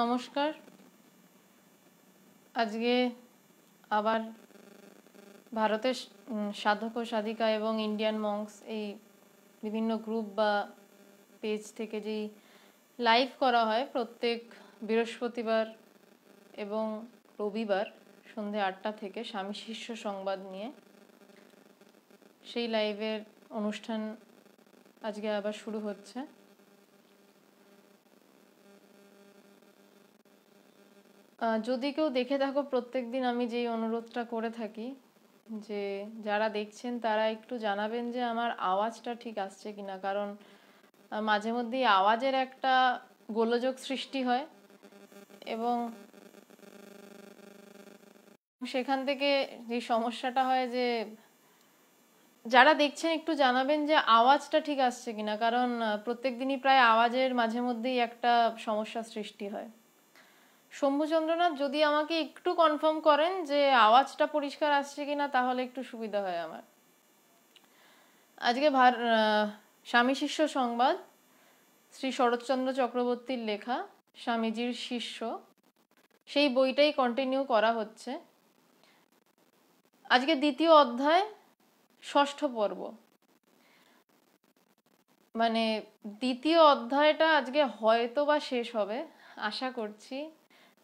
নমস্কার আজকে আবার ভারতের সাধক ও সাধিকা এবং ইন্ডিয়ান মংস এই বিভিন্ন গ্রুপ বা পেজ থেকে যেই লাইভ করা হয় প্রত্যেক বৃহস্পতিবার এবং রবিবার সন্ধে আটটা থেকে স্বামী শিষ্য সংবাদ নিয়ে সেই লাইভের অনুষ্ঠান আজকে আবার শুরু হচ্ছে যদি কেউ দেখে থাকো প্রত্যেক দিন আমি যেই অনুরোধটা করে থাকি যে যারা দেখছেন তারা একটু জানাবেন যে আমার আওয়াজটা ঠিক আসছে কিনা কারণ মাঝে মধ্যেই আওয়াজের একটা গোলযোগ সৃষ্টি হয় এবং সেখান থেকে যে সমস্যাটা হয় যে যারা দেখছেন একটু জানাবেন যে আওয়াজটা ঠিক আসছে কিনা কারণ প্রত্যেক দিনই প্রায় আওয়াজের মাঝে মধ্যেই একটা সমস্যা সৃষ্টি হয় শম্ভুচন্দ্রনাথ যদি আমাকে একটু কনফার্ম করেন যে আওয়াজটা পরিষ্কার আসছে কিনা তাহলে একটু সুবিধা হয় আমার আজকে ভার স্বামী শিষ্য সংবাদ শ্রী শরৎচন্দ্র চক্রবর্তীর লেখা স্বামীজির শিষ্য সেই বইটাই কন্টিনিউ করা হচ্ছে আজকে দ্বিতীয় অধ্যায় ষষ্ঠ পর্ব মানে দ্বিতীয় অধ্যায়টা আজকে হয়তো বা শেষ হবে আশা করছি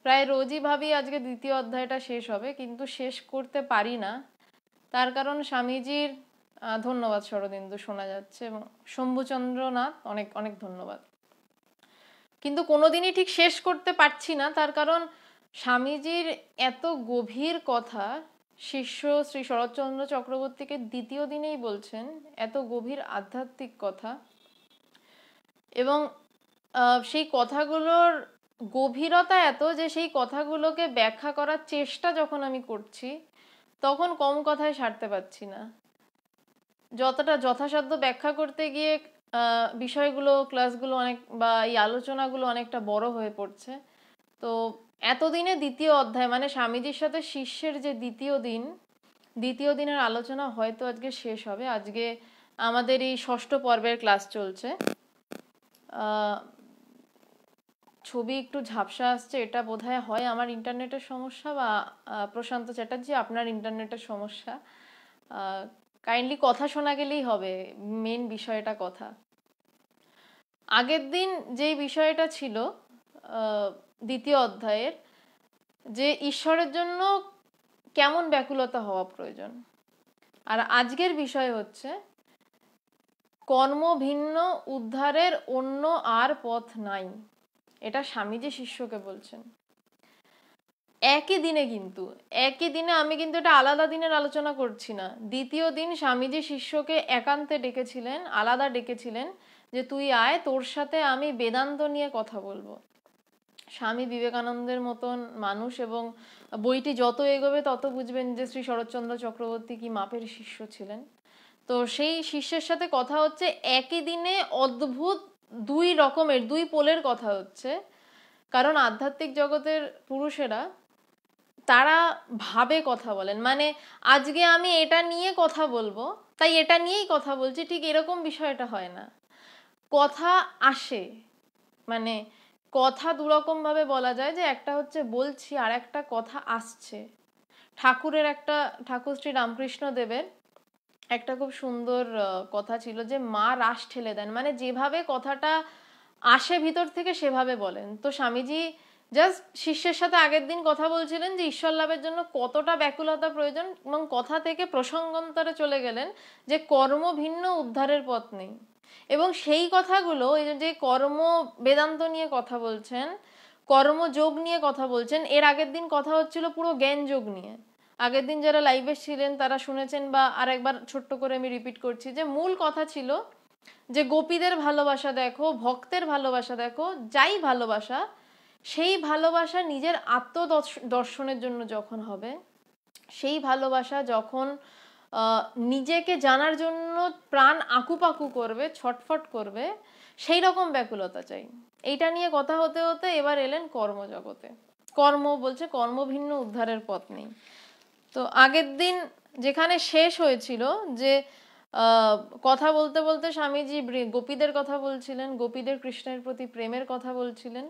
প্রায় রোজই ভাবি আজকে দ্বিতীয় অধ্যায়টা শেষ হবে কিন্তু শেষ করতে পারি না তার কারণ স্বামীজির ধন্যবাদ শরদিন্দু শোনা যাচ্ছে এবং শম্ভুচন্দ্রনাথ অনেক অনেক ধন্যবাদ কিন্তু কোনোদিনই ঠিক শেষ করতে পারছি না তার কারণ স্বামীজির এত গভীর কথা শিষ্য শ্রী শরৎচন্দ্র চক্রবর্তীকে দ্বিতীয় দিনেই বলছেন এত গভীর আধ্যাত্মিক কথা এবং সেই কথাগুলোর গভীরতা এত যে সেই কথাগুলোকে ব্যাখ্যা করার চেষ্টা যখন আমি করছি তখন কম কথায় সারতে পারছি না যতটা যথাসাধ্য ব্যাখ্যা করতে গিয়ে বিষয়গুলো ক্লাসগুলো অনেক বা এই আলোচনাগুলো অনেকটা বড় হয়ে পড়ছে তো এতদিনে দ্বিতীয় অধ্যায় মানে স্বামীজির সাথে শিষ্যের যে দ্বিতীয় দিন দ্বিতীয় দিনের আলোচনা হয়তো আজকে শেষ হবে আজকে আমাদের এই ষষ্ঠ পর্বের ক্লাস চলছে ছবি একটু ঝাপসা আসছে এটা বোধহয় হয় আমার ইন্টারনেটের সমস্যা বা প্রশান্ত চ্যাটার্জি আপনার ইন্টারনেটের সমস্যা কাইন্ডলি কথা শোনা গেলেই হবে মেন বিষয়টা কথা আগের দিন যেই বিষয়টা ছিল দ্বিতীয় অধ্যায়ের যে ঈশ্বরের জন্য কেমন ব্যাকুলতা হওয়া প্রয়োজন আর আজকের বিষয় হচ্ছে কর্মভিন্ন উদ্ধারের অন্য আর পথ নাই এটা স্বামীজি শিষ্যকে বলছেন একই দিনে কিন্তু একই দিনে আমি কিন্তু এটা আলাদা দিনের আলোচনা করছি না দ্বিতীয় দিন স্বামীজি শিষ্যকে একান্তে ডেকেছিলেন আলাদা ডেকেছিলেন যে তুই আয় তোর সাথে আমি বেদান্ত নিয়ে কথা বলবো স্বামী বিবেকানন্দের মতন মানুষ এবং বইটি যত এগোবে তত বুঝবেন যে শ্রী শরৎচন্দ্র চক্রবর্তী কি মাপের শিষ্য ছিলেন তো সেই শিষ্যের সাথে কথা হচ্ছে একই দিনে অদ্ভুত দুই রকমের দুই পোলের কথা হচ্ছে কারণ আধ্যাত্মিক জগতের পুরুষেরা তারা ভাবে কথা বলেন মানে আজকে আমি এটা নিয়ে কথা বলবো তাই এটা নিয়েই কথা বলছি ঠিক এরকম বিষয়টা হয় না কথা আসে মানে কথা দুরকমভাবে বলা যায় যে একটা হচ্ছে বলছি আর একটা কথা আসছে ঠাকুরের একটা ঠাকুর শ্রী রামকৃষ্ণ দেবের একটা খুব সুন্দর কথা ছিল যে মা রাস ঠেলে দেন মানে যেভাবে কথাটা আসে ভিতর থেকে সেভাবে বলেন তো স্বামীজি জাস্ট শিষ্যের সাথে আগের দিন কথা বলছিলেন যে ঈশ্বর লাভের জন্য কতটা ব্যাকুলতা প্রয়োজন এবং কথা থেকে প্রসঙ্গন্তরে চলে গেলেন যে কর্ম ভিন্ন উদ্ধারের পথ নেই এবং সেই কথাগুলো এই যে কর্ম বেদান্ত নিয়ে কথা বলছেন কর্মযোগ নিয়ে কথা বলছেন এর আগের দিন কথা হচ্ছিল পুরো জ্ঞান যোগ নিয়ে আগের দিন যারা লাইভে ছিলেন তারা শুনেছেন বা আরেকবার ছোট্ট করে আমি রিপিট করছি যে মূল কথা ছিল যে গোপীদের ভালোবাসা দেখো ভক্তের ভালোবাসা দেখো যাই ভালোবাসা সেই ভালোবাসা নিজের আত্মদর্শনের জন্য যখন হবে সেই ভালোবাসা যখন নিজেকে জানার জন্য প্রাণ আকুপাকু করবে ছটফট করবে সেই রকম ব্যাকুলতা চাই এইটা নিয়ে কথা হতে হতে এবার এলেন কর্মজগতে কর্ম বলছে কর্মভিন্ন উদ্ধারের পথ নেই তো আগের দিন যেখানে শেষ হয়েছিল যে কথা বলতে বলতে স্বামীজি গোপীদের কথা বলছিলেন গোপীদের কৃষ্ণের প্রতি প্রেমের কথা বলছিলেন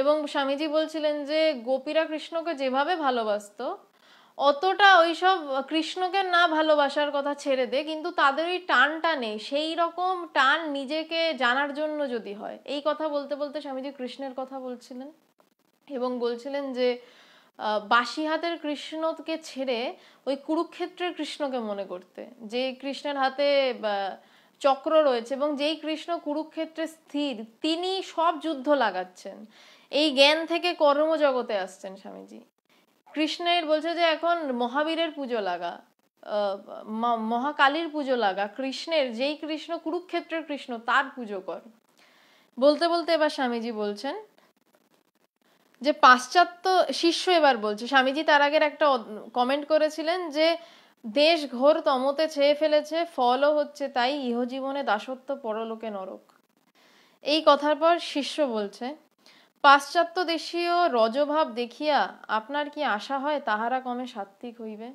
এবং স্বামীজি বলছিলেন যে গোপীরা কৃষ্ণকে যেভাবে ভালোবাসত অতটা ওইসব কৃষ্ণকে না ভালোবাসার কথা ছেড়ে দে কিন্তু তাদের ওই টানটা নেই সেই রকম টান নিজেকে জানার জন্য যদি হয় এই কথা বলতে বলতে স্বামীজি কৃষ্ণের কথা বলছিলেন এবং বলছিলেন যে বাসি হাতের কৃষ্ণকে ছেড়ে ওই কুরুক্ষেত্রের কৃষ্ণকে মনে করতে যে কৃষ্ণের হাতে চক্র রয়েছে এবং যেই কৃষ্ণ কুরুক্ষেত্রে স্থির তিনি সব যুদ্ধ লাগাচ্ছেন এই জ্ঞান থেকে কর্মজগতে আসছেন স্বামীজি কৃষ্ণের বলছে যে এখন মহাবীরের পুজো লাগা মহাকালীর পুজো লাগা কৃষ্ণের যেই কৃষ্ণ কুরুক্ষেত্রের কৃষ্ণ তার পুজো কর বলতে বলতে এবার স্বামীজি বলছেন যে পাশ্চাত্য শিষ্য এবার বলছে স্বামীজি তার আগের একটা কমেন্ট করেছিলেন যে দেশ ঘোর তমতে ছেয়ে ফেলেছে ফলও হচ্ছে তাই ইহজীবনে দাসত্ব পরলোকে নরক এই কথার পর শিষ্য বলছে পাশ্চাত্য দেশীয় রজভাব দেখিয়া আপনার কি আশা হয় তাহারা কমে সাত্ত্বিক হইবে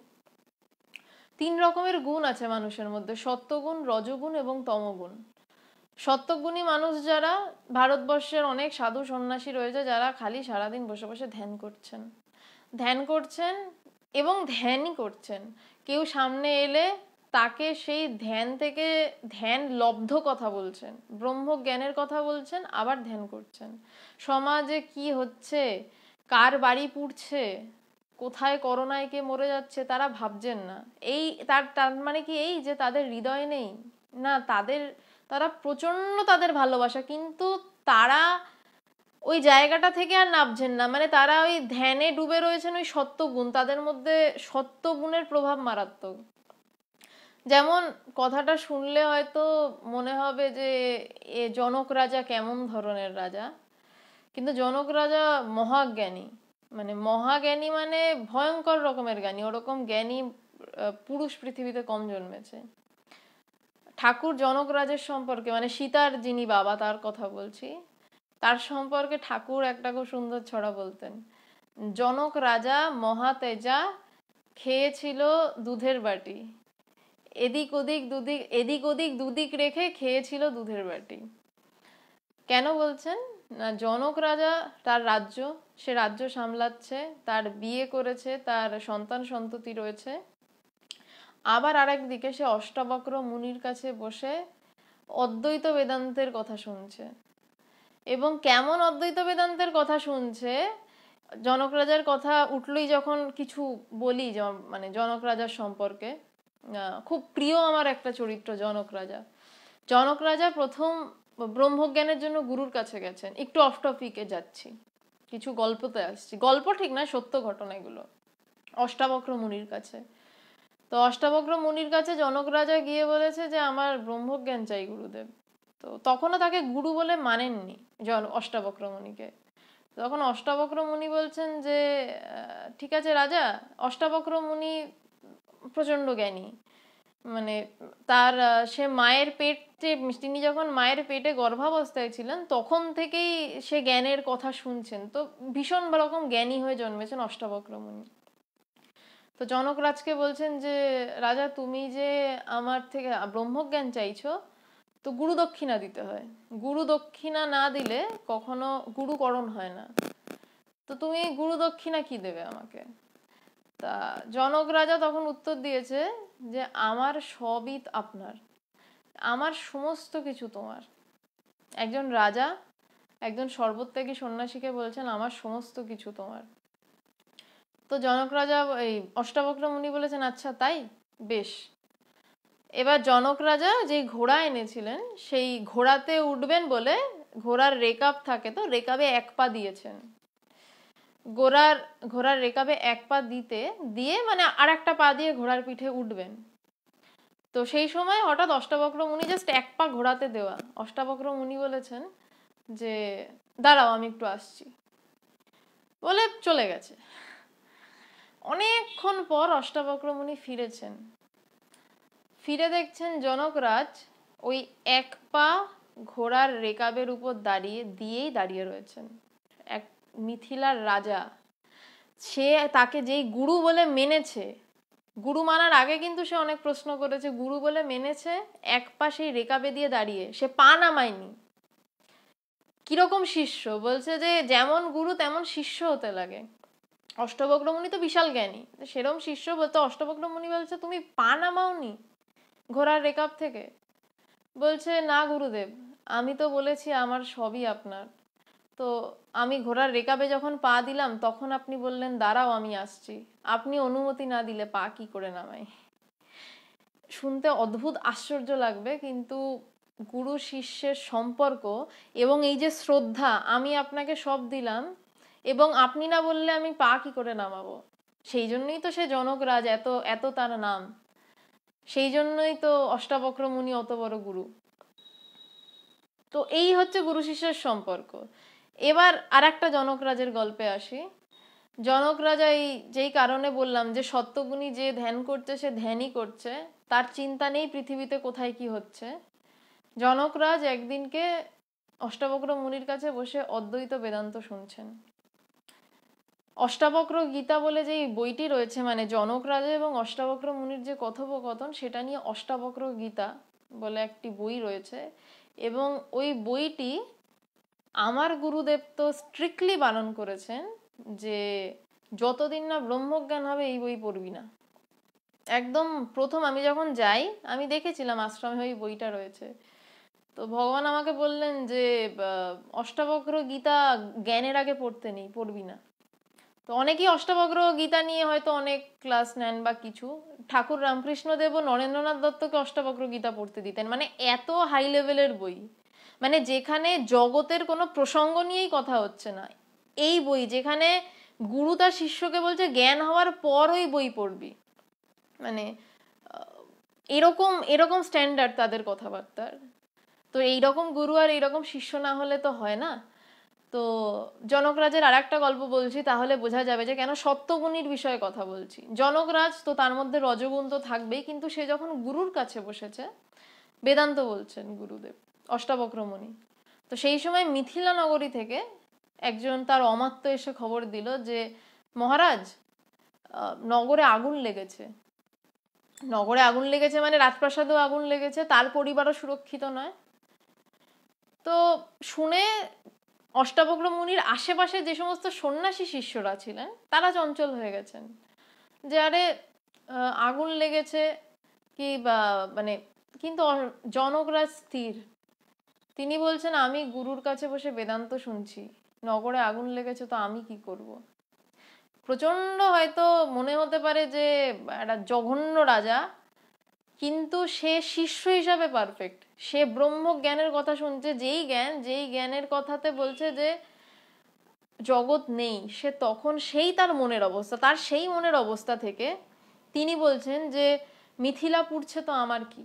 তিন রকমের গুণ আছে মানুষের মধ্যে সত্যগুণ রজগুণ এবং তমগুণ সত্যগুণী মানুষ যারা ভারতবর্ষের অনেক সাধু সন্ন্যাসী রয়েছে যারা খালি সারাদিন বসে বসে ধ্যান করছেন ধ্যান করছেন এবং ধ্যানই করছেন কেউ সামনে এলে তাকে সেই ধ্যান থেকে ধ্যান লব্ধ কথা বলছেন ব্রহ্মজ্ঞানের কথা বলছেন আবার ধ্যান করছেন সমাজে কি হচ্ছে কার বাড়ি পুড়ছে কোথায় করোনায় কে মরে যাচ্ছে তারা ভাবছেন না এই তার তার মানে কি এই যে তাদের হৃদয় নেই না তাদের তারা প্রচণ্ড তাদের ভালোবাসা কিন্তু তারা ওই জায়গাটা থেকে আর নাবছেন না মানে তারা ওই ধ্যানে ডুবে রয়েছেন ওই সত্যগুণ তাদের মধ্যে সত্যগুণের প্রভাব মারাত্মক যেমন কথাটা শুনলে হয়তো মনে হবে যে এ জনক রাজা কেমন ধরনের রাজা কিন্তু জনক রাজা মহাজ্ঞানী মানে মহাজ্ঞানী মানে ভয়ঙ্কর রকমের জ্ঞানী ওরকম জ্ঞানী পুরুষ পৃথিবীতে কম জন্মেছে ঠাকুর জনকরাজের সম্পর্কে মানে সীতার যিনি বাবা তার কথা বলছি তার সম্পর্কে ঠাকুর একটা খুব সুন্দর ছড়া বলতেন জনক রাজা মহাতেজা খেয়েছিল দুধের বাটি এদিক ওদিক দুদিক এদিক ওদিক দুদিক রেখে খেয়েছিল দুধের বাটি কেন বলছেন না জনক রাজা তার রাজ্য সে রাজ্য সামলাচ্ছে তার বিয়ে করেছে তার সন্তান সন্ততি রয়েছে আবার আরেক দিকে সে অষ্টাবক্র মুনির কাছে বসে অদ্বৈত বেদান্তের কথা শুনছে এবং কেমন অদ্বৈত বেদান্তের কথা শুনছে জনক রাজার কথা উঠলেই যখন কিছু বলি মানে জনক রাজার সম্পর্কে খুব প্রিয় আমার একটা চরিত্র জনক রাজা জনক রাজা প্রথম ব্রহ্মজ্ঞানের জন্য গুরুর কাছে গেছেন একটু অফ টপিকে যাচ্ছি কিছু গল্পতে আসছি গল্প ঠিক না সত্য ঘটনা এগুলো অষ্টাবক্র মুনির কাছে তো অষ্টাবক্র মুনির কাছে জনক রাজা গিয়ে বলেছে যে আমার ব্রহ্মজ্ঞান চাই গুরুদেব তো তখনও তাকে গুরু বলে মানেননি জন অষ্টাবক্র মুনিকে তখন অষ্টাবক্র মুনি বলছেন যে ঠিক আছে রাজা অষ্টাবক্র মুনি প্রচণ্ড জ্ঞানী মানে তার সে মায়ের পেটে তিনি যখন মায়ের পেটে গর্ভাবস্থায় ছিলেন তখন থেকেই সে জ্ঞানের কথা শুনছেন তো ভীষণ রকম জ্ঞানী হয়ে জন্মেছেন অষ্টাবক্র মুনি তো জনক রাজকে বলছেন যে রাজা তুমি যে আমার থেকে ব্রহ্মজ্ঞান চাইছো তো গুরু দক্ষিণা দিতে হয় গুরু দক্ষিণা না দিলে কখনো গুরুকরণ হয় না তো তুমি গুরু দক্ষিণা কি দেবে আমাকে তা জনক রাজা তখন উত্তর দিয়েছে যে আমার সবিত আপনার আমার সমস্ত কিছু তোমার একজন রাজা একজন সর্বত্যাগী সন্ন্যাসীকে বলছেন আমার সমস্ত কিছু তোমার তো জনক রাজা এই অষ্টাবক্র মুনি বলেছেন আচ্ছা তাই বেশ এবার জনক রাজা যে ঘোড়া এনেছিলেন সেই ঘোড়াতে উঠবেন বলে ঘোড়ার রেকাব থাকে তো রেকাবে এক পা দিয়েছেন ঘোড়ার ঘোড়ার রেকাবে এক পা দিতে দিয়ে মানে আর একটা পা দিয়ে ঘোড়ার পিঠে উঠবেন তো সেই সময় হঠাৎ অষ্টাবক্র মুনি জাস্ট এক পা ঘোড়াতে দেওয়া অষ্টাবক্র মুনি বলেছেন যে দাঁড়াও আমি একটু আসছি বলে চলে গেছে অনেকক্ষণ পর অষ্টাবক্রমণি ফিরেছেন ফিরে দেখছেন জনকরাজ ওই এক পা ঘোড়ার রেকাবের উপর দাঁড়িয়ে দিয়েই দাঁড়িয়ে রয়েছেন এক মিথিলার রাজা সে তাকে যেই গুরু বলে মেনেছে গুরু মানার আগে কিন্তু সে অনেক প্রশ্ন করেছে গুরু বলে মেনেছে এক পা সেই রেকাবে দিয়ে দাঁড়িয়ে সে পা নামায়নি কিরকম শিষ্য বলছে যে যেমন গুরু তেমন শিষ্য হতে লাগে অষ্টবক্রমণি তো বিশাল জ্ঞানী সেরম শিষ্য বলতো অষ্টবক্রমণি বলছে তুমি পা নামাওনি ঘোড়ার রেকাব থেকে বলছে না গুরুদেব আমি তো বলেছি আমার সবই আপনার তো আমি ঘোড়ার রেকাবে যখন পা দিলাম তখন আপনি বললেন দাঁড়াও আমি আসছি আপনি অনুমতি না দিলে পা কি করে নামাই শুনতে অদ্ভুত আশ্চর্য লাগবে কিন্তু গুরু শিষ্যের সম্পর্ক এবং এই যে শ্রদ্ধা আমি আপনাকে সব দিলাম এবং আপনি না বললে আমি পা কি করে নামাবো সেই জন্যই তো সে জনকরাজ এত এত তার নাম সেই জন্যই তো অষ্টাবক্র মুনি অত বড় গুরু তো এই হচ্ছে গুরু শিষ্যের সম্পর্ক এবার আর একটা জনকরাজের গল্পে আসি জনক রাজা এই যেই কারণে বললাম যে সত্যগুণী যে ধ্যান করছে সে ধ্যানই করছে তার চিন্তা নেই পৃথিবীতে কোথায় কি হচ্ছে জনকরাজ একদিনকে অষ্টাবক্র মুনির কাছে বসে অদ্বৈত বেদান্ত শুনছেন অষ্টাবক্র গীতা বলে যে বইটি রয়েছে মানে জনক রাজা এবং অষ্টাবক্র মুনির যে কথোপকথন সেটা নিয়ে অষ্টাবক্র গীতা বলে একটি বই রয়েছে এবং ওই বইটি আমার গুরুদেব তো স্ট্রিক্টলি পালন করেছেন যে যতদিন না ব্রহ্মজ্ঞান হবে এই বই পড়বি না একদম প্রথম আমি যখন যাই আমি দেখেছিলাম আশ্রমে ওই বইটা রয়েছে তো ভগবান আমাকে বললেন যে অষ্টাবক্র গীতা জ্ঞানের আগে পড়তে নেই পড়বি না তো অনেকেই অষ্টাবগ্র গীতা নিয়ে হয়তো অনেক ক্লাস নেন বা কিছু ঠাকুর রামকৃষ্ণ দেব নরেন্দ্রনাথ দত্তকে অষ্টাবগ্র গীতা পড়তে দিতেন মানে এত হাই লেভেলের বই মানে যেখানে জগতের কোনো প্রসঙ্গ নিয়েই কথা হচ্ছে না এই বই যেখানে গুরু তার শিষ্যকে বলছে জ্ঞান হওয়ার পর ওই বই পড়বি মানে এরকম এরকম স্ট্যান্ডার্ড তাদের কথাবার্তার তো এইরকম গুরু আর এইরকম শিষ্য না হলে তো হয় না তো জনকরাজের আর একটা গল্প বলছি তাহলে বোঝা যাবে যে কেন সত্যগুণীর বিষয়ে কথা বলছি জনকরাজ তো তার মধ্যে রজগুণ তো থাকবেই কিন্তু সে যখন গুরুর কাছে বসেছে বেদান্ত বলছেন গুরুদেব অষ্টাবক্রমণি তো সেই সময় মিথিলা নগরী থেকে একজন তার অমাত্য এসে খবর দিল যে মহারাজ নগরে আগুন লেগেছে নগরে আগুন লেগেছে মানে রাজপ্রাসাদেও আগুন লেগেছে তার পরিবারও সুরক্ষিত নয় তো শুনে অষ্টাবক্র মুনির আশেপাশে যে সমস্ত সন্ন্যাসী শিষ্যরা ছিলেন তারা চঞ্চল হয়ে গেছেন যে আরে আগুন লেগেছে কি বা মানে কিন্তু জনকরাজ স্থির তিনি বলছেন আমি গুরুর কাছে বসে বেদান্ত শুনছি নগরে আগুন লেগেছে তো আমি কি করব। প্রচণ্ড হয়তো মনে হতে পারে যে একটা জঘন্য রাজা কিন্তু সে শিষ্য হিসাবে পারফেক্ট সে ব্রহ্মজ্ঞানের কথা শুনছে যেই জ্ঞান যেই জ্ঞানের কথাতে বলছে যে জগৎ নেই সে তখন সেই তার মনের অবস্থা তার সেই মনের অবস্থা থেকে তিনি বলছেন যে মিথিলা পুড়ছে তো আমার কি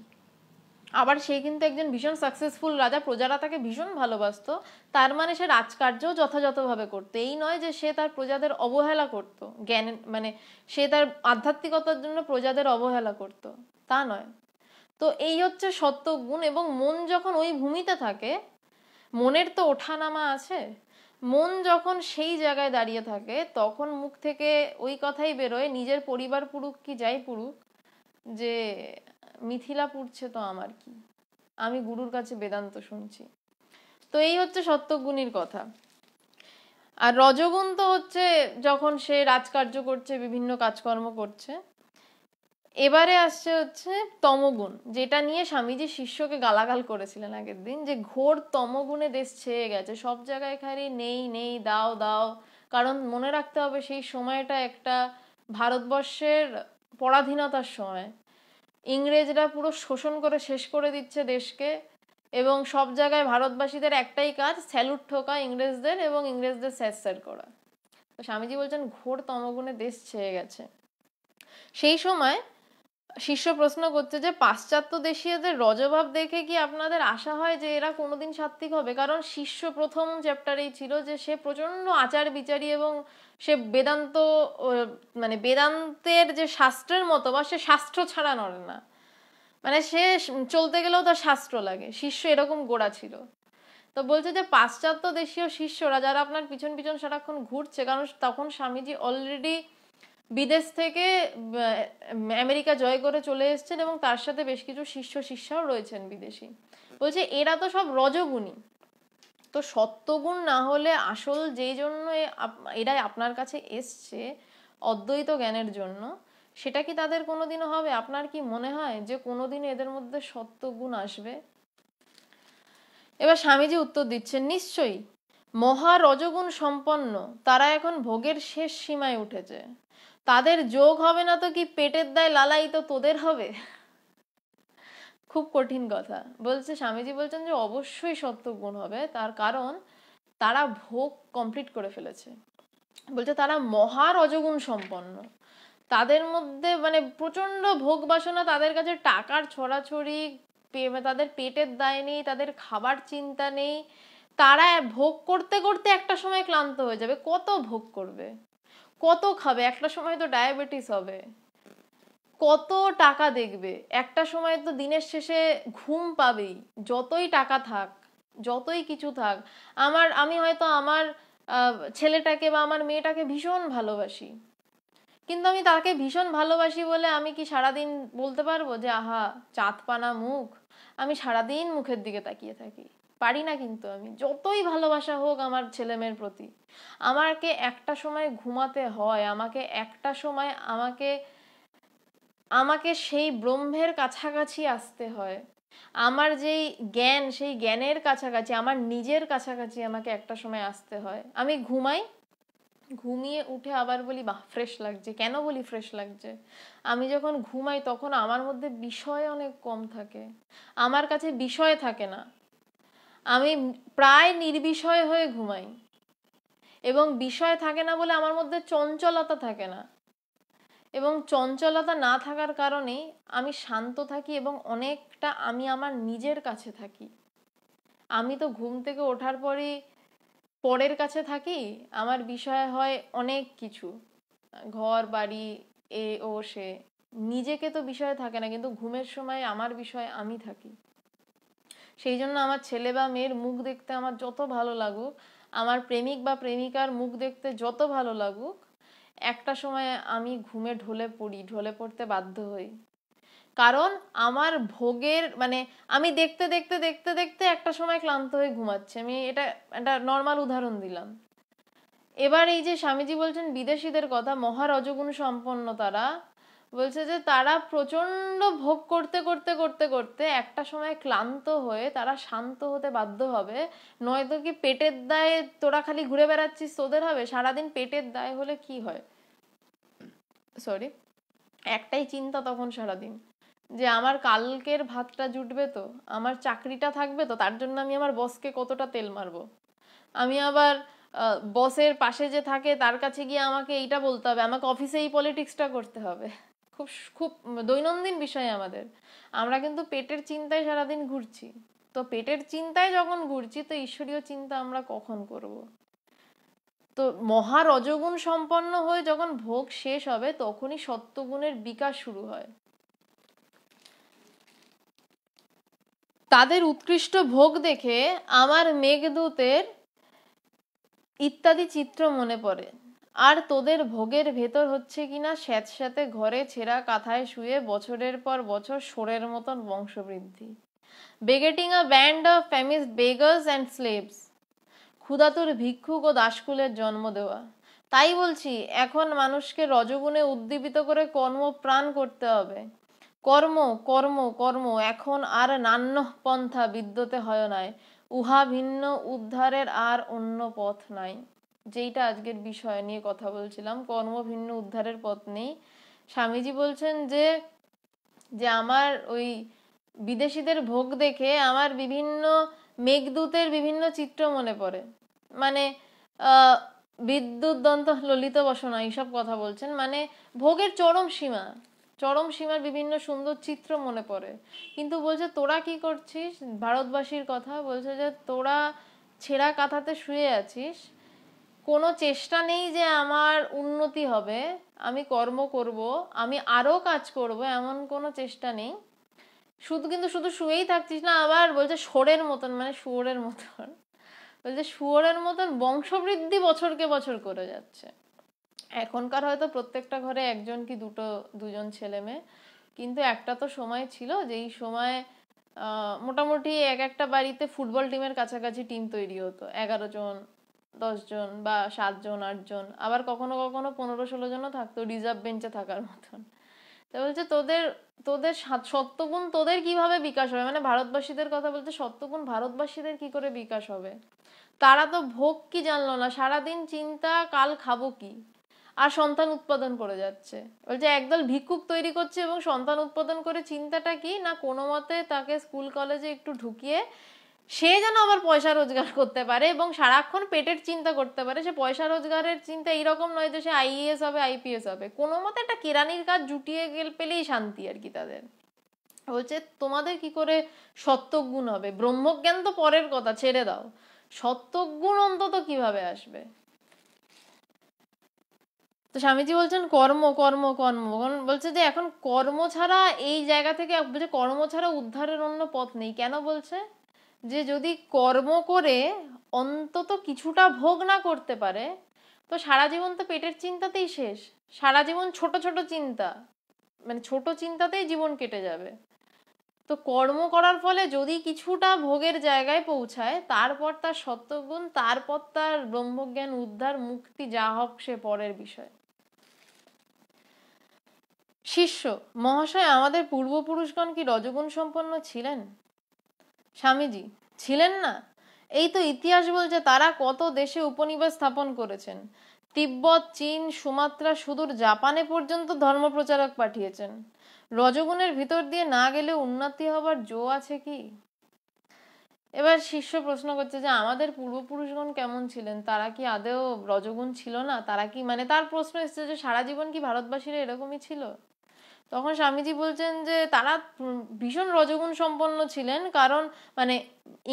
আবার সে কিন্তু একজন ভীষণ সাকসেসফুল রাজা প্রজারা তাকে ভীষণ ভালোবাসত তার মানে সে রাজকার্যও যথাযথভাবে করতো এই নয় যে সে তার প্রজাদের অবহেলা করত জ্ঞান মানে সে তার আধ্যাত্মিকতার জন্য প্রজাদের অবহেলা করত তা নয় তো এই হচ্ছে গুণ এবং মন যখন ওই ভূমিতে থাকে মনের তো ওঠানামা আছে মন যখন সেই জায়গায় দাঁড়িয়ে থাকে তখন মুখ থেকে ওই কথাই বেরোয় নিজের পরিবার পুরুক কি যাই পুরুক যে মিথিলা পুড়ছে তো আমার কি আমি গুরুর কাছে বেদান্ত শুনছি তো এই হচ্ছে সত্যগুণীর কথা আর রজগুণ তো হচ্ছে যখন সে রাজকার্য করছে বিভিন্ন কাজকর্ম করছে এবারে আসছে হচ্ছে তমগুণ যেটা নিয়ে স্বামীজি শিষ্যকে গালাগাল করেছিলেন আগের দিন যে ঘোর তমগুণে দেশ ছেয়ে গেছে সব জায়গায় খালি নেই নেই দাও দাও কারণ মনে রাখতে হবে সেই সময়টা একটা ভারতবর্ষের পরাধীনতার সময় ইংরেজরা পুরো শোষণ করে শেষ করে দিচ্ছে দেশকে এবং সব জায়গায় ভারতবাসীদের একটাই কাজ স্যালুট ঠোকা ইংরেজদের এবং ইংরেজদের স্যার করা তো স্বামীজি বলছেন ঘোর তমগুণে দেশ ছেয়ে গেছে সেই সময় শিষ্য প্রশ্ন করছে যে পাশ্চাত্য দেশীয়দের রজভাব দেখে কি আপনাদের আশা হয় যে এরা কোনোদিন সাত্বিক হবে কারণ শিষ্য প্রথম চ্যাপ্টারেই ছিল যে সে প্রচন্ড আচার বিচারী এবং সে বেদান্ত মানে বেদান্তের যে শাস্ত্রের মতো বা সে শাস্ত্র ছাড়া নড়ে না মানে সে চলতে গেলেও তার শাস্ত্র লাগে শিষ্য এরকম গোড়া ছিল তো বলছে যে পাশ্চাত্য দেশীয় শিষ্যরা যারা আপনার পিছন পিছন সারাক্ষণ ঘুরছে কারণ তখন স্বামীজি অলরেডি বিদেশ থেকে আমেরিকা জয় করে চলে এসছেন এবং তার সাথে বেশ কিছু শিষ্য শিষ্যাও রয়েছেন বিদেশি বলছে এরা তো সব রজগুণী তো সত্যগুণ না হলে আসল যেই জন্য এরাই আপনার কাছে এসছে অদ্বৈত জ্ঞানের জন্য সেটা কি তাদের কোনোদিনও হবে আপনার কি মনে হয় যে কোনোদিন এদের মধ্যে সত্যগুণ আসবে এবার স্বামীজি উত্তর দিচ্ছেন নিশ্চয়ই মহা রজগুণ সম্পন্ন তারা এখন ভোগের শেষ সীমায় উঠেছে তাদের যোগ হবে না তো কি পেটের দায় লালাই তো তোদের হবে খুব কঠিন কথা বলছে স্বামীজি বলছেন যে অবশ্যই সত্যগুণ হবে তার কারণ তারা ভোগ কমপ্লিট করে ফেলেছে বলছে তারা মহা রজগুণ সম্পন্ন তাদের মধ্যে মানে প্রচণ্ড ভোগ বাসনা তাদের কাছে টাকার ছড়াছড়ি মানে তাদের পেটের দায় নেই তাদের খাবার চিন্তা নেই তারা ভোগ করতে করতে একটা সময় ক্লান্ত হয়ে যাবে কত ভোগ করবে কত খাবে একটা সময় তো ডায়াবেটিস হবে কত টাকা দেখবে একটা সময় তো দিনের শেষে ঘুম পাবেই যতই টাকা থাক যতই কিছু থাক আমার আমি হয়তো আমার ছেলেটাকে বা আমার মেয়েটাকে ভীষণ ভালোবাসি কিন্তু আমি তাকে ভীষণ ভালোবাসি বলে আমি কি সারাদিন বলতে পারবো যে আহা চাঁদপানা মুখ আমি সারাদিন মুখের দিকে তাকিয়ে থাকি পারি না কিন্তু আমি যতই ভালোবাসা হোক আমার ছেলেমেয়ের প্রতি আমাকে একটা সময় ঘুমাতে হয় আমাকে একটা সময় আমাকে আমাকে সেই ব্রহ্মের কাছাকাছি আসতে হয় আমার যেই জ্ঞান সেই জ্ঞানের কাছাকাছি আমার নিজের কাছাকাছি আমাকে একটা সময় আসতে হয় আমি ঘুমাই ঘুমিয়ে উঠে আবার বলি বাহ ফ্রেশ লাগছে কেন বলি ফ্রেশ লাগছে আমি যখন ঘুমাই তখন আমার মধ্যে বিষয় অনেক কম থাকে আমার কাছে বিষয় থাকে না আমি প্রায় নির্বিষয় হয়ে ঘুমাই এবং বিষয় থাকে না বলে আমার মধ্যে চঞ্চলতা থাকে না এবং চঞ্চলতা না থাকার কারণে আমি শান্ত থাকি এবং অনেকটা আমি আমার নিজের কাছে থাকি আমি তো ঘুম থেকে ওঠার পরে পরের কাছে থাকি আমার বিষয় হয় অনেক কিছু ঘর বাড়ি এ ও সে নিজেকে তো বিষয় থাকে না কিন্তু ঘুমের সময় আমার বিষয় আমি থাকি সেই জন্য আমার ছেলে বা মেয়ের মুখ দেখতে আমার যত ভালো লাগুক আমার প্রেমিক বা প্রেমিকার মুখ দেখতে যত ভালো লাগুক একটা সময় আমি ঘুমে ঢলে পড়ি ঢলে পড়তে বাধ্য হই কারণ আমার ভোগের মানে আমি দেখতে দেখতে দেখতে দেখতে একটা সময় ক্লান্ত হয়ে ঘুমাচ্ছি আমি এটা একটা নর্মাল উদাহরণ দিলাম এবার এই যে স্বামীজি বলছেন বিদেশিদের কথা মহারজগুণ সম্পন্ন তারা বলছে যে তারা প্রচণ্ড ভোগ করতে করতে করতে করতে একটা সময় ক্লান্ত হয়ে তারা শান্ত হতে বাধ্য হবে নয়তো কি পেটের দায়ে তোরা খালি ঘুরে বেড়াচ্ছিস তোদের হবে সারাদিন পেটের দায় হলে কি হয় সরি একটাই চিন্তা তখন সারাদিন যে আমার কালকের ভাতটা জুটবে তো আমার চাকরিটা থাকবে তো তার জন্য আমি আমার বসকে কতটা তেল মারবো আমি আবার বসের পাশে যে থাকে তার কাছে গিয়ে আমাকে এইটা বলতে হবে আমাকে অফিসে এই পলিটিক্সটা করতে হবে খুব খুব দৈনন্দিন বিষয় আমাদের আমরা কিন্তু পেটের চিন্তায় সারাদিন ঘুরছি তো পেটের চিন্তায় যখন ঘুরছি তো ঈশ্বরীয় চিন্তা আমরা কখন করব। তো মহা রজগুণ সম্পন্ন হয়ে যখন ভোগ শেষ হবে তখনই সত্যগুণের বিকাশ শুরু হয় তাদের উৎকৃষ্ট ভোগ দেখে আমার মেঘদূতের ইত্যাদি চিত্র মনে পড়ে আর তোদের ভোগের ভেতর হচ্ছে কিনা স্যাঁতস্যাঁতে ঘরে ছেঁড়া কাঁথায় শুয়ে বছরের পর বছর সোরের মতন বংশবৃদ্ধি begetting a band of famished beggars and slaves ক্ষুধাতুর ভিক্ষুক ও দাসকুলের জন্ম দেওয়া তাই বলছি এখন মানুষকে রজগুণে উদ্দীপিত করে কর্মপ্রাণ করতে হবে কর্ম কর্ম কর্ম এখন আর নান্য পন্থা বিদ্যতে হয় নাই উহা ভিন্ন উদ্ধারের আর অন্য পথ নাই যেইটা আজকের বিষয় নিয়ে কথা বলছিলাম কর্মভিন্ন উদ্ধারের পথ নেই স্বামীজি বলছেন যে যে আমার ওই বিদেশিদের ভোগ দেখে আমার বিভিন্ন মেঘদূতের বিভিন্ন চিত্র মনে পড়ে মানে বিদ্যুৎ দন্ত ললিত বসনা এইসব কথা বলছেন মানে ভোগের চরম সীমা চরম সীমার বিভিন্ন সুন্দর চিত্র মনে পড়ে কিন্তু বলছে তোরা কি করছিস ভারতবাসীর কথা বলছে যে তোরা ছেঁড়া কাঁথাতে শুয়ে আছিস কোনো চেষ্টা নেই যে আমার উন্নতি হবে আমি কর্ম করব আমি আরও কাজ করব এমন কোনো চেষ্টা নেই শুধু কিন্তু শুধু শুয়েই থাকছিস না আবার বলছে সোরের মতন মানে শুয়োরের মতন বলছে শুয়োরের মতন বংশবৃদ্ধি বছরকে বছর করে যাচ্ছে এখনকার হয়তো প্রত্যেকটা ঘরে একজন কি দুটো দুজন ছেলে মেয়ে কিন্তু একটা তো সময় ছিল যেই সময় মোটামুটি এক একটা বাড়িতে ফুটবল টিমের কাছাকাছি টিম তৈরি হতো এগারো জন দশজন বা সাতজন আটজন আবার কখনো কখনো পনেরো ষোলো জনও থাকতো রিজার্ভ বেঞ্চে থাকার মতন তা বলছে তোদের তোদের সত্যগুণ তোদের কিভাবে বিকাশ হবে মানে ভারতবাসীদের কথা বলতে সত্যগুণ ভারতবাসীদের কি করে বিকাশ হবে তারা তো ভোগ কি জানলো না সারাদিন চিন্তা কাল খাবো কি আর সন্তান উৎপাদন করে যাচ্ছে বলছে একদল ভিক্ষুক তৈরি করছে এবং সন্তান উৎপাদন করে চিন্তাটা কি না কোনো মতে তাকে স্কুল কলেজে একটু ঢুকিয়ে সে যেন আবার পয়সা রোজগার করতে পারে এবং সারাক্ষণ পেটের চিন্তা করতে পারে সে পয়সা রোজগারের চিন্তা এইরকম নয় যে সে আইএস হবে আইপিএস হবে কোনো মতে একটা কেরানির কাজ জুটিয়ে গেল পেলেই শান্তি আর কি তাদের বলছে তোমাদের কি করে সত্যগুণ হবে ব্রহ্মজ্ঞান তো পরের কথা ছেড়ে দাও সত্যগুণ অন্তত কিভাবে আসবে তো স্বামীজি বলছেন কর্ম কর্ম কর্ম বলছে যে এখন কর্ম ছাড়া এই জায়গা থেকে বলছে কর্ম ছাড়া উদ্ধারের অন্য পথ নেই কেন বলছে যে যদি কর্ম করে অন্তত কিছুটা ভোগ না করতে পারে তো সারা জীবন তো পেটের চিন্তাতেই শেষ সারা জীবন ছোট ছোট চিন্তা মানে ছোট চিন্তাতেই জীবন কেটে যাবে তো কর্ম করার ফলে যদি কিছুটা ভোগের জায়গায় পৌঁছায় তারপর তার সত্যগুণ তারপর তার ব্রহ্মজ্ঞান উদ্ধার মুক্তি যা হোক সে পরের বিষয় শিষ্য মহাশয় আমাদের পূর্বপুরুষগণ কি রজগুণ সম্পন্ন ছিলেন স্বামীজি ছিলেন না এই তো ইতিহাস বলছে তারা কত দেশে উপনিবেশ স্থাপন করেছেন তিব্বত চীন সুমাত্রা সুদূর জাপানে পর্যন্ত ধর্ম প্রচারক পাঠিয়েছেন রজগুণের ভিতর দিয়ে না গেলে উন্নতি হবার জো আছে কি এবার শিষ্য প্রশ্ন করছে যে আমাদের পূর্বপুরুষগণ কেমন ছিলেন তারা কি আদেও রজগুণ ছিল না তারা কি মানে তার প্রশ্ন এসছে যে সারা জীবন কি ভারতবাসীরা এরকমই ছিল তখন স্বামীজি বলছেন যে তারা ভীষণ রজগুণ সম্পন্ন ছিলেন কারণ মানে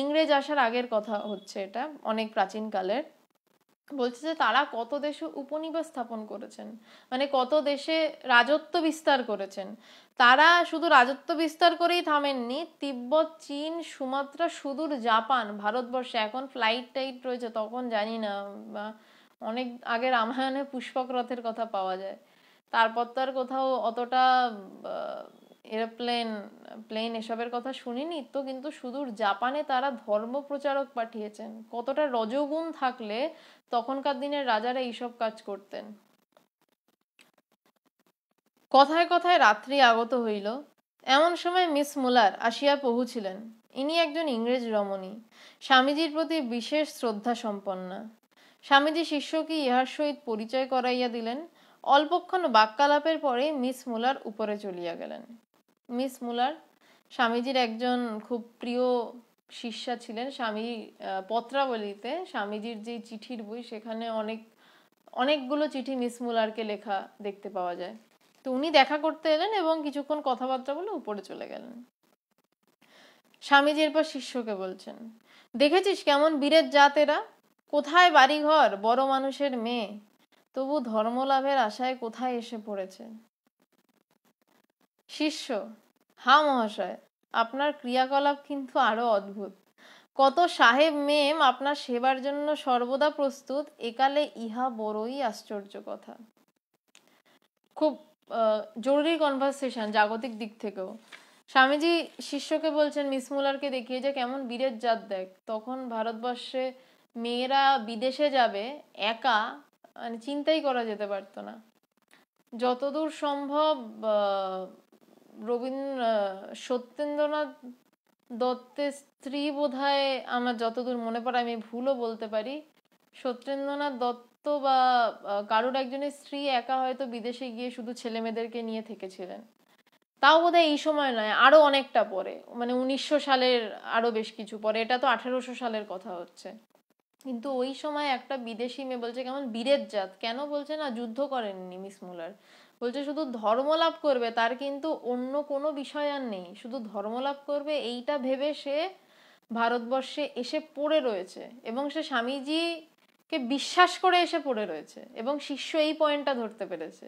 ইংরেজ আসার আগের কথা হচ্ছে এটা অনেক প্রাচীনকালের বলছে যে তারা কত দেশে উপনিবেশ স্থাপন করেছেন মানে কত দেশে রাজত্ব বিস্তার করেছেন তারা শুধু রাজত্ব বিস্তার করেই থামেননি তিব্বত চীন সুমাত্রা সুদূর জাপান ভারতবর্ষে এখন ফ্লাইট টাইট রয়েছে তখন জানি না অনেক আগে রামায়ণে পুষ্পক রথের কথা পাওয়া যায় তারপর তো আর কোথাও অতটা এরোপ্লেন প্লেন এসবের কথা শুনিনি তো কিন্তু সুদূর জাপানে তারা ধর্ম প্রচারক পাঠিয়েছেন কতটা রজগুণ থাকলে তখনকার দিনের রাজারা এইসব কাজ করতেন কথায় কথায় রাত্রি আগত হইল এমন সময় মিস মুলার আসিয়া পৌঁছিলেন ইনি একজন ইংরেজ রমণী স্বামীজির প্রতি বিশেষ শ্রদ্ধা সম্পন্না স্বামীজি শিষ্যকে ইহার সহিত পরিচয় করাইয়া দিলেন অল্পক্ষণ বাক্যালাপের পরে মিস মুলার উপরে চলিয়া গেলেন মিস মুলার স্বামীজির একজন খুব প্রিয় শিষ্যা ছিলেন স্বামী পত্রাবলিতে স্বামীজির যে চিঠির বই সেখানে অনেক অনেকগুলো চিঠি মিস মুলারকে লেখা দেখতে পাওয়া যায় তো উনি দেখা করতে এলেন এবং কিছুক্ষণ কথাবার্তা বলে উপরে চলে গেলেন স্বামীজির পর শিষ্যকে বলছেন দেখেছিস কেমন বীরের জাতেরা কোথায় বাড়িঘর বড় মানুষের মেয়ে তবু ধর্মলাভের আশায় কোথায় এসে পড়েছে শিষ্য হা মহাশয় আপনার ক্রিয়াকলাপ কিন্তু আরো অদ্ভুত কত সাহেব মেম আপনার সেবার জন্য সর্বদা প্রস্তুত একালে ইহা বড়ই আশ্চর্য কথা খুব জরুরি কনভারসেশন জাগতিক দিক থেকেও স্বামীজি শিষ্যকে বলছেন মিস মুলারকে দেখিয়ে যে কেমন বীরের জাত দেখ তখন ভারতবর্ষে মেয়েরা বিদেশে যাবে একা মানে চিন্তাই করা যেতে পারতো না যতদূর সম্ভব রবীন্দ্র সত্যেন্দ্রনাথ দত্তের স্ত্রী বোধ আমার যতদূর মনে পড়ে আমি ভুলও বলতে পারি সত্যেন্দ্রনাথ দত্ত বা কারোর একজনের স্ত্রী একা হয়তো বিদেশে গিয়ে শুধু ছেলে মেয়েদেরকে নিয়ে থেকেছিলেন তাও বোধ এই সময় নয় আরও অনেকটা পরে মানে উনিশশো সালের আরও বেশ কিছু পরে এটা তো আঠেরোশো সালের কথা হচ্ছে কিন্তু ওই সময় একটা বিদেশি মেয়ে বলছে কেমন বীরের জাত কেন বলছে না যুদ্ধ করেননি মিস মুলার বলছে শুধু ধর্মলাভ করবে তার কিন্তু অন্য কোনো বিষয় আর নেই শুধু ধর্মলাভ করবে এইটা ভেবে সে ভারতবর্ষে এসে পড়ে রয়েছে এবং সে স্বামীজি কে বিশ্বাস করে এসে পড়ে রয়েছে এবং শিষ্য এই পয়েন্টটা ধরতে পেরেছে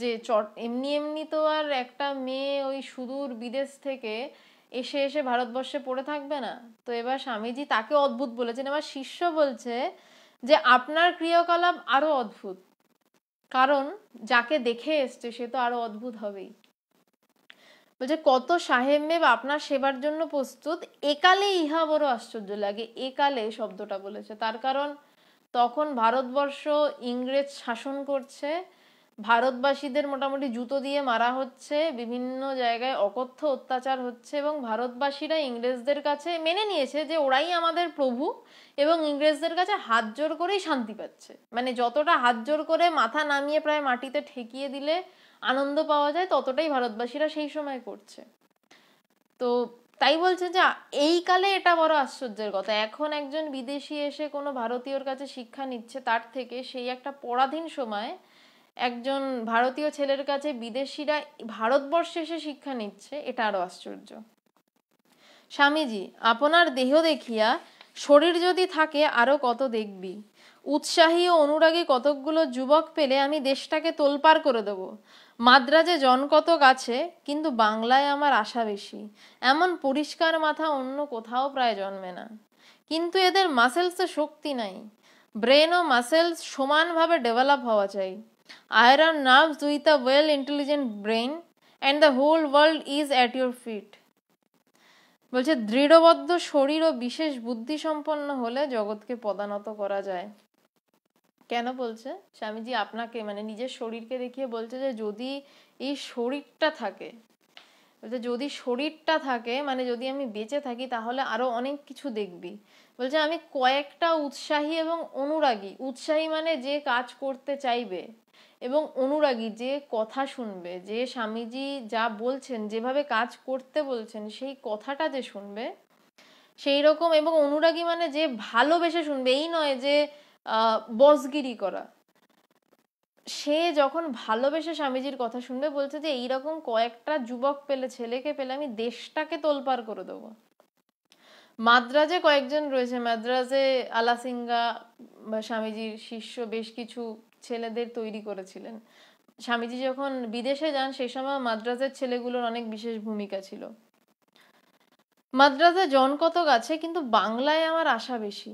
যে চট এমনি এমনি তো আর একটা মেয়ে ওই সুদূর বিদেশ থেকে এসে এসে ভারতবর্ষে পড়ে থাকবে না তো এবার স্বামীজি তাকে অদ্ভুত বলেছেন এবার শিষ্য বলছে যে আপনার ক্রিয়াকলাপ আরো অদ্ভুত কারণ যাকে দেখে এসছে সে তো আরো অদ্ভুত হবেই বলছে কত সাহেব মেব আপনার সেবার জন্য প্রস্তুত একালে ইহা বড় আশ্চর্য লাগে একালে শব্দটা বলেছে তার কারণ তখন ভারতবর্ষ ইংরেজ শাসন করছে ভারতবাসীদের মোটামুটি জুতো দিয়ে মারা হচ্ছে বিভিন্ন জায়গায় অকথ্য অত্যাচার হচ্ছে এবং ভারতবাসীরা ইংরেজদের কাছে মেনে নিয়েছে যে ওরাই আমাদের প্রভু এবং ইংরেজদের কাছে হাত জোর করেই শান্তি পাচ্ছে মানে যতটা হাত জোর করে মাথা নামিয়ে প্রায় মাটিতে ঠেকিয়ে দিলে আনন্দ পাওয়া যায় ততটাই ভারতবাসীরা সেই সময় করছে তো তাই বলছে যে এই কালে এটা বড় আশ্চর্যের কথা এখন একজন বিদেশি এসে কোনো ভারতীয়র কাছে শিক্ষা নিচ্ছে তার থেকে সেই একটা পরাধীন সময় একজন ভারতীয় ছেলের কাছে বিদেশিরা ভারতবর্ষে এসে শিক্ষা নিচ্ছে এটা আরও আশ্চর্য স্বামীজি আপনার দেহ দেখিয়া শরীর যদি থাকে আরও কত দেখবি উৎসাহী ও অনুরাগী কতকগুলো যুবক পেলে আমি দেশটাকে তোলপাড় করে দেব মাদ্রাজে জন কতক আছে কিন্তু বাংলায় আমার আশা বেশি এমন পরিষ্কার মাথা অন্য কোথাও প্রায় জন্মে না কিন্তু এদের মাসেলসে শক্তি নাই ব্রেন ও মাসেলস সমানভাবে ডেভেলপ হওয়া চাই iron nerves with a well intelligent brain and the whole world is at your feet বলছে দৃঢ়বদ্ধ শরীর ও বিশেষ বুদ্ধি সম্পন্ন হলে জগৎকে পদানত করা যায় কেন বলছে স্বামীজি আপনাকে মানে নিজের শরীরকে দেখিয়ে বলছে যে যদি এই শরীরটা থাকে বলছে যদি শরীরটা থাকে মানে যদি আমি বেঁচে থাকি তাহলে আরো অনেক কিছু দেখবি বলছে আমি কয়েকটা উৎসাহী এবং অনুরাগী উৎসাহী মানে যে কাজ করতে চাইবে এবং অনুরাগী যে কথা শুনবে যে স্বামীজি যা বলছেন যেভাবে কাজ করতে বলছেন সেই কথাটা যে শুনবে সেই রকম এবং অনুরাগী মানে যে ভালোবেসে শুনবে এই নয় যে বসগিরি করা সে যখন ভালোবেসে স্বামীজির কথা শুনবে বলছে যে এইরকম কয়েকটা যুবক পেলে ছেলেকে পেলে আমি দেশটাকে তোলপার করে দেবো মাদ্রাজে কয়েকজন রয়েছে মাদ্রাজে আলাসিঙ্গা স্বামীজির শিষ্য বেশ কিছু ছেলেদের তৈরি করেছিলেন স্বামীজি যখন বিদেশে যান সেই সময় মাদ্রাজের ছেলেগুলোর অনেক বিশেষ ভূমিকা ছিল মাদ্রাজে জন কতক আছে কিন্তু বাংলায় আমার আশা বেশি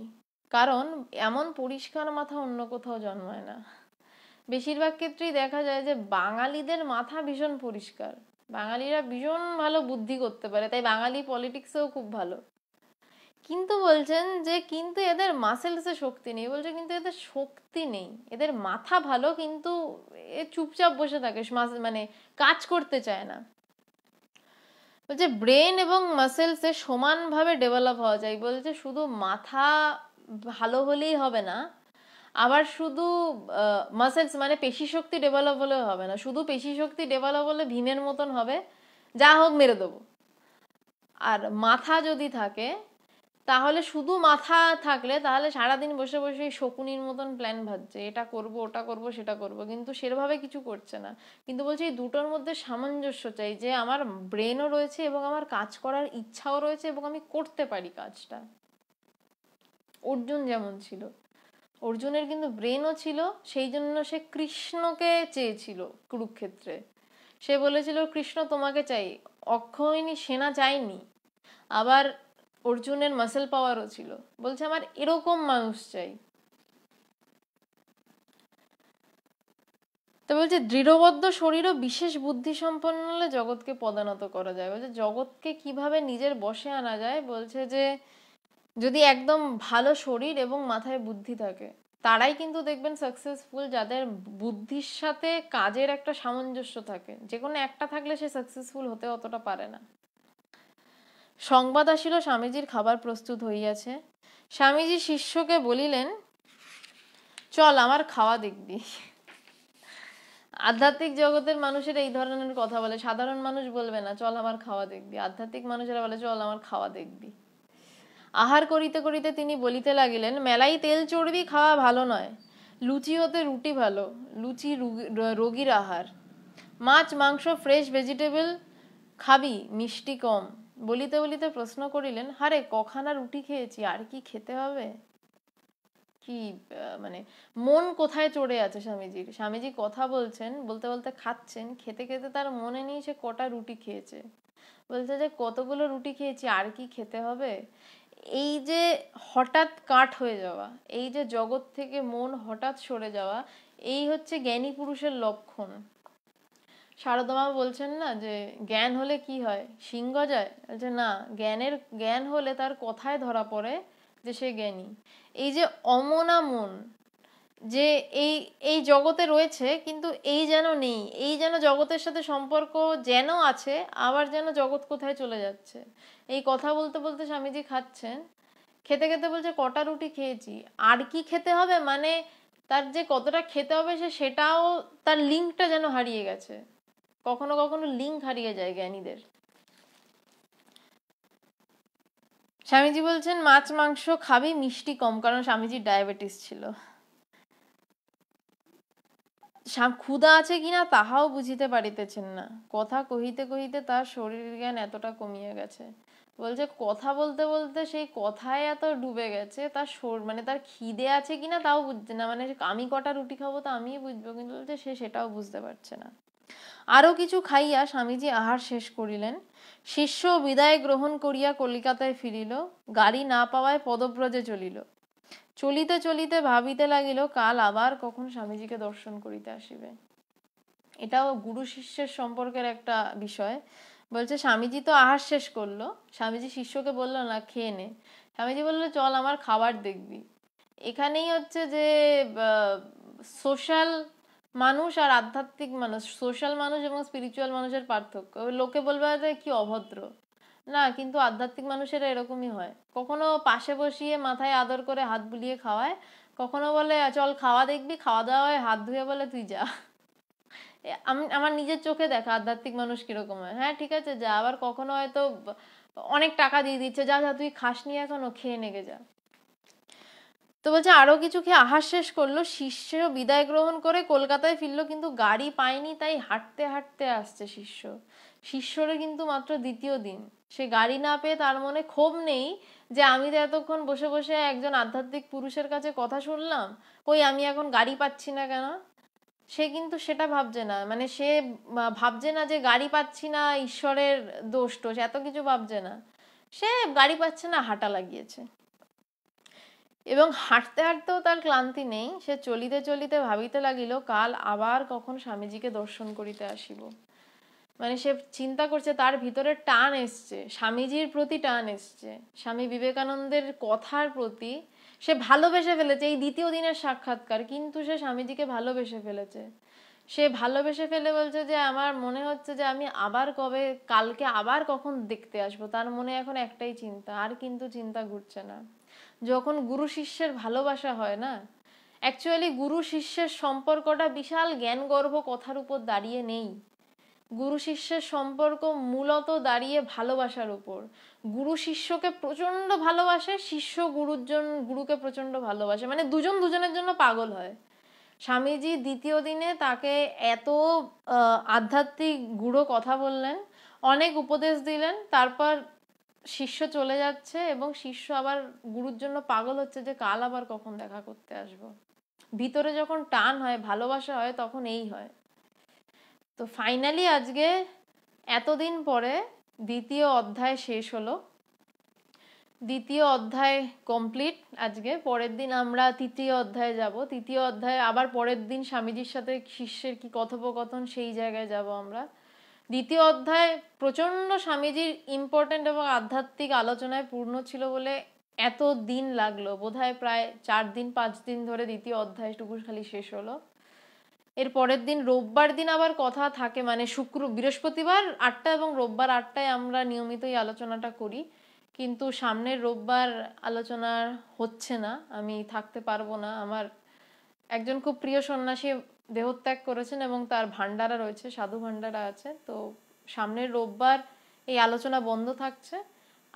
কারণ এমন পরিষ্কার মাথা অন্য কোথাও জন্মায় না বেশিরভাগ ক্ষেত্রেই দেখা যায় যে বাঙালিদের মাথা ভীষণ পরিষ্কার বাঙালিরা ভীষণ ভালো বুদ্ধি করতে পারে তাই বাঙালি পলিটিক্সেও খুব ভালো কিন্তু বলছেন যে কিন্তু এদের মাসেলসে শক্তি নেই বলছে কিন্তু এদের শক্তি নেই এদের মাথা ভালো কিন্তু এ চুপচাপ বসে থাকে মানে কাজ করতে চায় না বলছে ব্রেন এবং মাসেলসে সমানভাবে ডেভেলপ হওয়া যায় বলছে শুধু মাথা ভালো হলেই হবে না আবার শুধু মাসেলস মানে পেশি শক্তি ডেভেলপ হলেও হবে না শুধু পেশি শক্তি ডেভেলপ হলে ভীমের মতন হবে যা হোক মেরে দেবো আর মাথা যদি থাকে তাহলে শুধু মাথা থাকলে তাহলে সারাদিন বসে বসে শকুনির মতন প্ল্যান ভাবছে এটা করব ওটা করব সেটা করব কিন্তু সেভাবে কিছু করছে না কিন্তু বলছে এই দুটোর মধ্যে সামঞ্জস্য চাই যে আমার ব্রেনও রয়েছে এবং আমার কাজ করার ইচ্ছাও রয়েছে এবং আমি করতে পারি কাজটা অর্জুন যেমন ছিল অর্জুনের কিন্তু ব্রেনও ছিল সেই জন্য সে কৃষ্ণকে চেয়েছিল কুরুক্ষেত্রে সে বলেছিল কৃষ্ণ তোমাকে চাই অক্ষয়নি সেনা চাইনি আবার অর্জুনের মাসেল পাওয়ারও ছিল বলছে আমার এরকম মানুষ চাই তো বলছে দৃঢ়বদ্ধ শরীর ও বিশেষ বুদ্ধি সম্পন্ন হলে জগৎকে পদানত করা যায় বলছে জগৎকে কিভাবে নিজের বসে আনা যায় বলছে যে যদি একদম ভালো শরীর এবং মাথায় বুদ্ধি থাকে তারাই কিন্তু দেখবেন সাকসেসফুল যাদের বুদ্ধির সাথে কাজের একটা সামঞ্জস্য থাকে যে কোনো একটা থাকলে সে সাকসেসফুল হতে অতটা পারে না সংবাদ আসিল স্বামীজির খাবার প্রস্তুত হইয়াছে স্বামীজি শিষ্যকে বলিলেন চল আমার খাওয়া দেখবি আধ্যাত্মিক জগতের মানুষের এই ধরনের কথা বলে সাধারণ মানুষ বলবে না চল আমার খাওয়া দেখবি আধ্যাত্মিক মানুষেরা বলে চল আমার খাওয়া দেখবি আহার করিতে করিতে তিনি বলিতে লাগিলেন মেলাই তেল চর্বি খাওয়া ভালো নয় লুচি হতে রুটি ভালো লুচি রোগীর আহার মাছ মাংস ফ্রেশ ভেজিটেবল খাবি মিষ্টি কম বলিতে বলিতে প্রশ্ন করিলেন হারে কখানা রুটি খেয়েছি আর কি খেতে হবে কি মানে মন কোথায় চড়ে আছে স্বামীজির স্বামীজি কথা বলছেন বলতে বলতে খাচ্ছেন খেতে খেতে তার মনে নেই সে কটা রুটি খেয়েছে বলছে যে কতগুলো রুটি খেয়েছি আর কি খেতে হবে এই যে হঠাৎ কাঠ হয়ে যাওয়া এই যে জগৎ থেকে মন হঠাৎ সরে যাওয়া এই হচ্ছে জ্ঞানী পুরুষের লক্ষণ শারদামা বলছেন না যে জ্ঞান হলে কি হয় সিং গজায় যে না জ্ঞানের জ্ঞান হলে তার কথায় ধরা পড়ে যে সে জ্ঞানী এই যে অমনা মন যে এই এই জগতে রয়েছে কিন্তু এই যেন নেই এই যেন জগতের সাথে সম্পর্ক যেন আছে আবার যেন জগৎ কোথায় চলে যাচ্ছে এই কথা বলতে বলতে স্বামীজি খাচ্ছেন খেতে খেতে বলছে কটা রুটি খেয়েছি আর কি খেতে হবে মানে তার যে কতটা খেতে হবে সে সেটাও তার লিঙ্কটা যেন হারিয়ে গেছে কখনো কখনো লিঙ্ক হারিয়ে যায় জ্ঞানীদের স্বামীজি বলছেন মাছ মাংস খাবে মিষ্টি কম কারণ স্বামীজি ডায়াবেটিস ছিল ক্ষুদা আছে কিনা তাহাও বুঝিতে পারিতেছেন না কথা কহিতে কহিতে তার শরীর জ্ঞান এতটা কমিয়ে গেছে বলছে কথা বলতে বলতে সেই কথায় এত ডুবে গেছে তার শোর মানে তার খিদে আছে কিনা তাও বুঝছে না মানে আমি কটা রুটি খাবো তা আমি বুঝবো কিন্তু বলছে সে সেটাও বুঝতে পারছে না আরও কিছু খাইয়া স্বামীজি আহার শেষ করিলেন শিষ্য বিদায় গ্রহণ করিয়া কলিকাতায় ফিরিল গাড়ি না পাওয়ায় পদব্রজে চলিল চলিতে চলিতে ভাবিতে লাগিল কাল আবার কখন স্বামীজিকে দর্শন করিতে আসিবে এটাও গুরু শিষ্যের সম্পর্কের একটা বিষয় বলছে স্বামীজি তো আহার শেষ করলো স্বামীজি শিষ্যকে বললো না খেয়ে নে স্বামীজি বললো চল আমার খাবার দেখবি এখানেই হচ্ছে যে সোশ্যাল মানুষ আর আধ্যাত্মিক মানুষ সোশ্যাল মানুষ এবং স্পিরিচুয়াল মানুষের পার্থক্য লোকে বলবে কি অভদ্র না কিন্তু আধ্যাত্মিক মানুষেরা এরকমই হয় কখনো পাশে বসিয়ে মাথায় আদর করে হাত বুলিয়ে খাওয়ায় কখনো বলে চল খাওয়া দেখবি খাওয়া দাওয়ায় হাত ধুয়ে বলে তুই যা আমি আমার নিজের চোখে দেখা আধ্যাত্মিক মানুষ কিরকম হয় হ্যাঁ ঠিক আছে যা আবার কখনো হয়তো অনেক টাকা দিয়ে দিচ্ছে যা যা তুই খাসনি এখনো খেয়ে নেগে যা তো বলছে আরও কিছু খেয়ে আহার শেষ করলো শিষ্যও বিদায় গ্রহণ করে কলকাতায় ফিরল কিন্তু গাড়ি পায়নি তাই হাঁটতে হাঁটতে আসছে শিষ্য শিষ্যরে কিন্তু মাত্র দ্বিতীয় দিন সে গাড়ি না পেয়ে তার মনে ক্ষোভ নেই যে আমি তো এতক্ষণ বসে বসে একজন আধ্যাত্মিক পুরুষের কাছে কথা শুনলাম কই আমি এখন গাড়ি পাচ্ছি না কেন সে কিন্তু সেটা ভাবছে না মানে সে ভাবছে না যে গাড়ি পাচ্ছি না ঈশ্বরের দোষ টোষ এত কিছু ভাবছে না সে গাড়ি পাচ্ছে না হাঁটা লাগিয়েছে এবং হাঁটতে হাঁটতেও তার ক্লান্তি নেই সে চলিতে চলিতে ভাবিতে লাগিল কাল আবার কখন স্বামীজিকে দর্শন করিতে আসিব মানে সে চিন্তা করছে তার ভিতরে টান এসছে স্বামীজির প্রতি টান এসছে স্বামী বিবেকানন্দের কথার প্রতি সে ভালোবেসে ফেলেছে এই দ্বিতীয় দিনের সাক্ষাৎকার কিন্তু সে স্বামীজিকে ভালোবেসে ফেলেছে সে ভালোবেসে ফেলে বলছে যে আমার মনে হচ্ছে যে আমি আবার কবে কালকে আবার কখন দেখতে আসবো তার মনে এখন একটাই চিন্তা আর কিন্তু চিন্তা ঘুরছে না যখন গুরু শিষ্যের ভালোবাসা হয় না অ্যাকচুয়ালি গুরু শিষ্যের সম্পর্কটা বিশাল জ্ঞানগর্ভ কথার উপর দাঁড়িয়ে নেই গুরু শিষ্যের সম্পর্ক মূলত দাঁড়িয়ে ভালোবাসার উপর গুরু শিষ্যকে প্রচণ্ড ভালোবাসে শিষ্য গুরুর জন্য গুরুকে প্রচণ্ড ভালোবাসে মানে দুজন দুজনের জন্য পাগল হয় স্বামীজি দ্বিতীয় দিনে তাকে এত আধ্যাত্মিক গুঁড়ো কথা বললেন অনেক উপদেশ দিলেন তারপর শিষ্য চলে যাচ্ছে এবং শিষ্য আবার গুরুর জন্য পাগল হচ্ছে যে কাল আবার কখন দেখা করতে আসব ভিতরে যখন টান হয় ভালোবাসা হয় তখন এই হয় তো ফাইনালি আজকে এতদিন পরে দ্বিতীয় অধ্যায় শেষ হলো দ্বিতীয় অধ্যায় কমপ্লিট আজকে পরের দিন আমরা তৃতীয় অধ্যায়ে যাব তৃতীয় অধ্যায় আবার পরের দিন স্বামীজির সাথে শিষ্যের কি কথোপকথন সেই জায়গায় যাব আমরা দ্বিতীয় অধ্যায় প্রচণ্ড স্বামীজির ইম্পর্টেন্ট এবং আধ্যাত্মিক আলোচনায় পূর্ণ ছিল বলে এত দিন লাগলো বোধহয় প্রায় চার দিন পাঁচ দিন ধরে দ্বিতীয় অধ্যায়টুকু খালি শেষ হলো এর পরের দিন রোববার দিন আবার কথা থাকে মানে শুক্র বৃহস্পতিবার আটটা এবং রোববার আটটায় আমরা নিয়মিতই আলোচনাটা করি কিন্তু সামনের রোববার আলোচনা হচ্ছে না আমি থাকতে পারবো না আমার একজন খুব প্রিয় সন্ন্যাসী দেহত্যাগ করেছেন এবং তার ভান্ডারা রয়েছে সাধু ভান্ডারা আছে তো সামনের রোববার এই আলোচনা বন্ধ থাকছে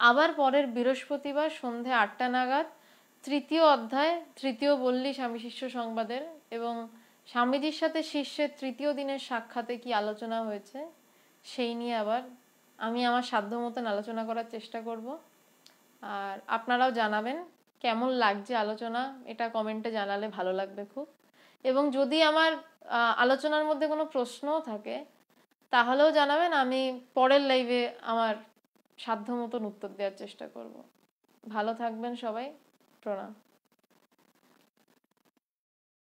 আবার পরের বৃহস্পতিবার সন্ধে আটটা নাগাদ তৃতীয় অধ্যায় তৃতীয় বললি স্বামী শিষ্য সংবাদের এবং স্বামীজির সাথে শিষ্যের তৃতীয় দিনের সাক্ষাতে কি আলোচনা হয়েছে সেই নিয়ে আবার আমি আমার সাধ্য মতন আলোচনা করার চেষ্টা করব আর আপনারাও জানাবেন কেমন লাগছে আলোচনা এটা কমেন্টে জানালে ভালো লাগবে খুব এবং যদি আমার আলোচনার মধ্যে কোনো প্রশ্ন থাকে তাহলেও জানাবেন আমি পরের লাইভে আমার সাধ্য মতন উত্তর দেওয়ার চেষ্টা করব ভালো থাকবেন সবাই প্রণাম